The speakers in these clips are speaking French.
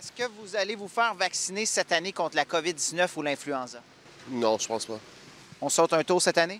Est-ce que vous allez vous faire vacciner cette année contre la COVID-19 ou l'influenza? Non, je pense pas. On saute un tour cette année?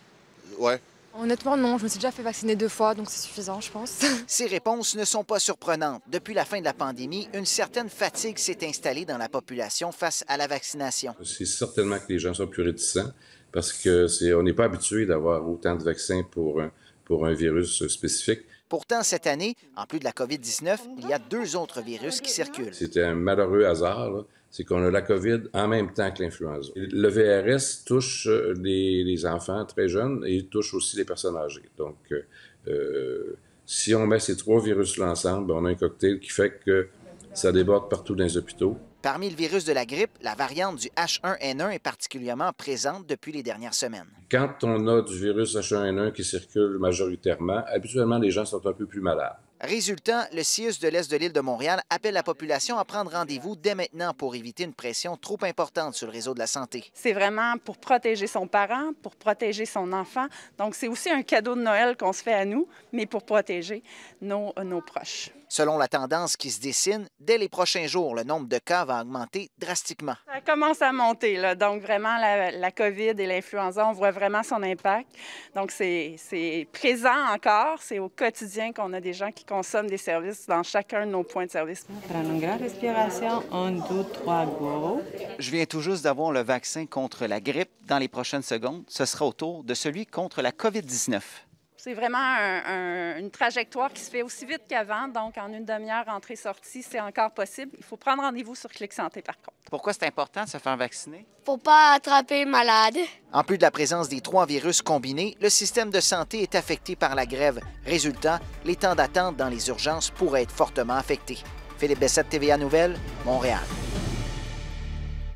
Ouais. Honnêtement, non. Je me suis déjà fait vacciner deux fois, donc c'est suffisant, je pense. Ces réponses ne sont pas surprenantes. Depuis la fin de la pandémie, une certaine fatigue s'est installée dans la population face à la vaccination. C'est certainement que les gens sont plus réticents parce que n'est pas habitué d'avoir autant de vaccins pour pour un virus spécifique. Pourtant, cette année, en plus de la COVID-19, il y a deux autres virus qui circulent. C'était un malheureux hasard. c'est qu'on a la COVID en même temps que l'influenza. Le VRS touche euh, les, enfants très jeunes et il touche aussi les personnes âgées. Donc, euh, euh, si on met ces trois virus-là ensemble, on a un cocktail qui fait que ça déborde partout dans les hôpitaux. Parmi le virus de la grippe, la variante du H1N1 est particulièrement présente depuis les dernières semaines. Quand on a du virus H1N1 qui circule majoritairement, habituellement les gens sont un peu plus malades. Résultant, le CIUS de l'Est de l'île de Montréal appelle la population à prendre rendez-vous dès maintenant pour éviter une pression trop importante sur le réseau de la santé. C'est vraiment pour protéger son parent, pour protéger son enfant. Donc, c'est aussi un cadeau de Noël qu'on se fait à nous, mais pour protéger nos, euh, nos proches. Selon la tendance qui se dessine, dès les prochains jours, le nombre de cas va augmenter drastiquement. Ça commence à monter, là. donc vraiment la, la COVID et l'influenza, on voit vraiment son impact. Donc c'est présent encore, c'est au quotidien qu'on a des gens qui consomme des services dans chacun de nos points de service. une grande respiration. Un, deux, trois, go. Je viens tout juste d'avoir le vaccin contre la grippe. Dans les prochaines secondes, ce sera au tour de celui contre la COVID-19. C'est vraiment une trajectoire qui se fait aussi vite qu'avant. Donc, en une demi-heure, entrée-sortie, c'est encore possible. Il faut prendre rendez-vous sur Clic Santé, par contre. Pourquoi c'est important de se faire vacciner? Faut pas attraper malade. En plus de la présence des trois virus combinés, le système de santé est affecté par la grève. Résultat, les temps d'attente dans les urgences pourraient être fortement affectés. Philippe Bessette, TVA Nouvelle, Montréal.